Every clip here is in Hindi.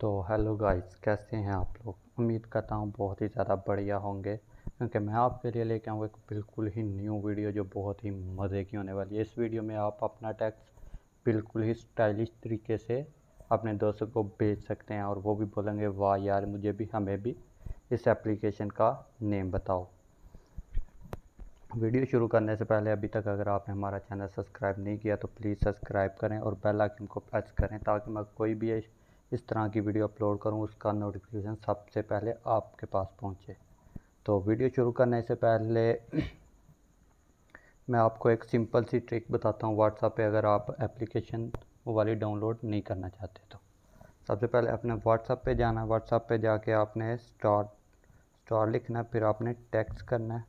तो हेलो गाइस कैसे हैं आप लोग उम्मीद करता हूँ बहुत ही ज़्यादा बढ़िया होंगे क्योंकि मैं आपके लिए लेके आऊँगा एक बिल्कुल ही न्यू वीडियो जो बहुत ही मज़े की होने वाली है इस वीडियो में आप अपना टैक्स बिल्कुल ही स्टाइलिश तरीके से अपने दोस्तों को बेच सकते हैं और वो भी बोलेंगे वाह यार मुझे भी हमें भी इस एप्लीकेशन का नेम बताओ वीडियो शुरू करने से पहले अभी तक अगर आपने हमारा चैनल सब्सक्राइब नहीं किया तो प्लीज़ सब्सक्राइब करें और बेल आइकन को प्रेस करें ताकि मैं कोई भी इस तरह की वीडियो अपलोड करूँ उसका नोटिफिकेशन सबसे पहले आपके पास पहुँचे तो वीडियो शुरू करने से पहले मैं आपको एक सिंपल सी ट्रिक बताता हूँ व्हाट्सएप पे अगर आप एप्लीकेशन वाली डाउनलोड नहीं करना चाहते तो सबसे पहले अपने व्हाट्सएप पे जाना व्हाट्सएप पे जाके आपने स्टार स्टार लिखना फिर आपने टेक्स्ट करना है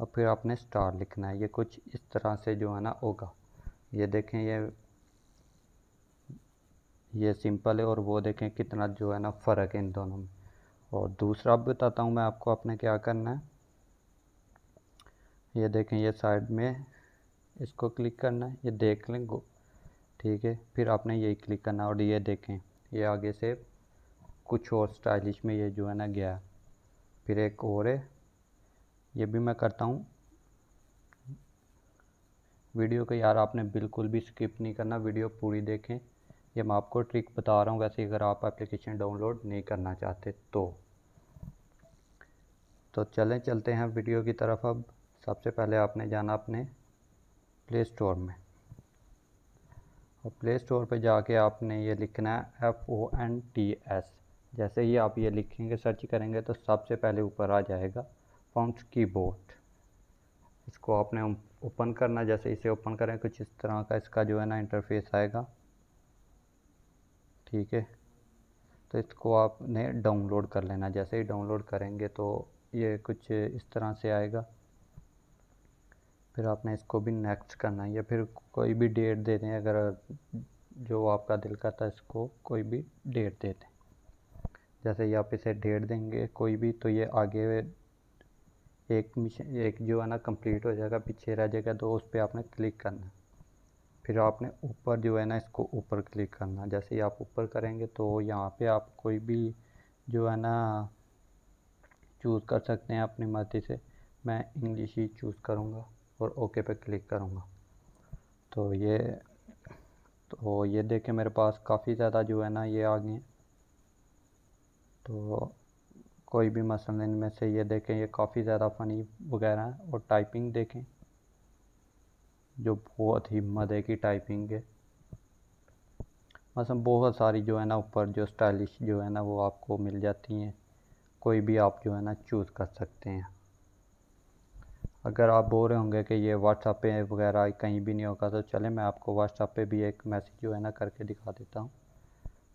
और फिर आपने स्टार लिखना है ये कुछ इस तरह से जो है ना होगा ये देखें ये ये सिंपल है और वो देखें कितना जो है ना फ़र्क है इन दोनों में और दूसरा अब बताता हूँ मैं आपको आपने क्या करना है ये देखें ये साइड में इसको क्लिक करना है ये देख लें ठीक है फिर आपने यही क्लिक करना और ये देखें ये आगे से कुछ और स्टाइलिश में ये जो है ना गया फिर एक और है ये भी मैं करता हूँ वीडियो को यार आपने बिल्कुल भी स्किप नहीं करना वीडियो पूरी देखें ये मैं आपको ट्रिक बता रहा हूँ वैसे अगर आप एप्लीकेशन डाउनलोड नहीं करना चाहते तो तो चलें चलते हैं वीडियो की तरफ अब सबसे पहले आपने जाना अपने प्ले स्टोर में और प्ले स्टोर पर जाके आपने ये लिखना है F O N T S जैसे ही आप ये लिखेंगे सर्च करेंगे तो सबसे पहले ऊपर आ जाएगा की कीबोर्ड इसको आपने ओपन करना जैसे इसे ओपन करें कुछ इस तरह का इसका जो है ना इंटरफेस आएगा ठीक है तो इसको आपने डाउनलोड कर लेना जैसे ही डाउनलोड करेंगे तो ये कुछ इस तरह से आएगा फिर आपने इसको भी नेक्स्ट करना है या फिर कोई भी डेट दे दें अगर जो आपका दिल करता है इसको कोई भी डेट दे दें जैसे ही आप इसे डेट देंगे कोई भी तो ये आगे एक मिशन एक जो है ना कंप्लीट हो जाएगा पीछे रह जाएगा तो उस पर आपने क्लिक करना फिर आपने ऊपर जो है ना इसको ऊपर क्लिक करना जैसे ही आप ऊपर करेंगे तो यहाँ पे आप कोई भी जो है ना चूज़ कर सकते हैं अपनी मर्ज़ी से मैं इंग्लिश ही चूज़ करूँगा और ओके पे क्लिक करूँगा तो ये तो ये देखें मेरे पास काफ़ी ज़्यादा जो है ना ये आ गए तो कोई भी मसल इनमें से ये देखें ये काफ़ी ज़्यादा फ़नी वगैरह हैं और टाइपिंग देखें जो बहुत ही मदे की टाइपिंग है मतलब बहुत सारी जो है ना ऊपर जो स्टाइलिश जो है ना वो आपको मिल जाती हैं कोई भी आप जो है ना चूज़ कर सकते हैं अगर आप बोल रहे होंगे कि ये व्हाट्सअप पे वगैरह कहीं भी नहीं होगा तो चले मैं आपको व्हाट्सअप पे भी एक मैसेज जो है ना करके दिखा देता हूँ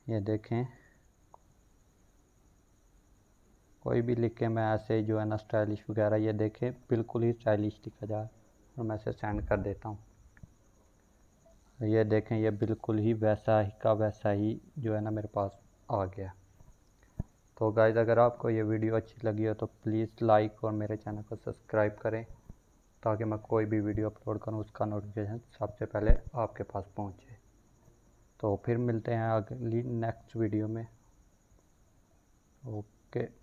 ये देखें कोई भी लिख के मैं ऐसे जो है ना स्टाइलिश वगैरह ये देखें बिल्कुल ही स्टाइलिश दिखा जाए मैसेज सेंड कर देता हूँ ये देखें ये बिल्कुल ही वैसा ही का वैसा ही जो है ना मेरे पास आ गया तो गाइज अगर आपको ये वीडियो अच्छी लगी हो तो प्लीज़ लाइक और मेरे चैनल को सब्सक्राइब करें ताकि मैं कोई भी वीडियो अपलोड करूँ उसका नोटिफिकेशन सबसे पहले आपके पास पहुँचे तो फिर मिलते हैं अगली नेक्स्ट वीडियो में ओके